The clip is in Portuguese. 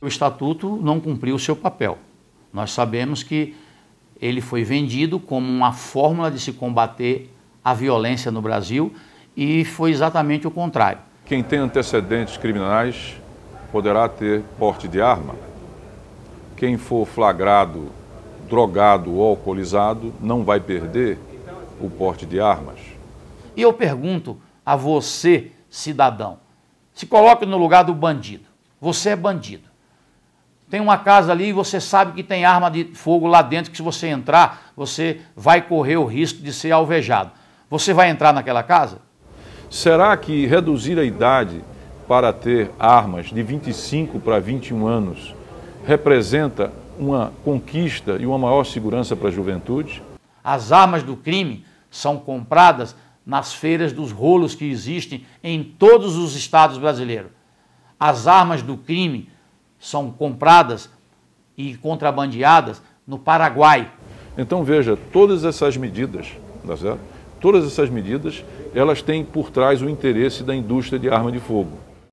O estatuto não cumpriu o seu papel. Nós sabemos que ele foi vendido como uma fórmula de se combater a violência no Brasil e foi exatamente o contrário. Quem tem antecedentes criminais poderá ter porte de arma. Quem for flagrado, drogado ou alcoolizado não vai perder o porte de armas. E eu pergunto a você, cidadão, se coloque no lugar do bandido. Você é bandido. Tem uma casa ali e você sabe que tem arma de fogo lá dentro, que se você entrar, você vai correr o risco de ser alvejado. Você vai entrar naquela casa? Será que reduzir a idade para ter armas de 25 para 21 anos representa uma conquista e uma maior segurança para a juventude? As armas do crime são compradas nas feiras dos rolos que existem em todos os estados brasileiros. As armas do crime são compradas e contrabandeadas no Paraguai. Então veja, todas essas medidas, tá certo? todas essas medidas, elas têm por trás o interesse da indústria de arma de fogo.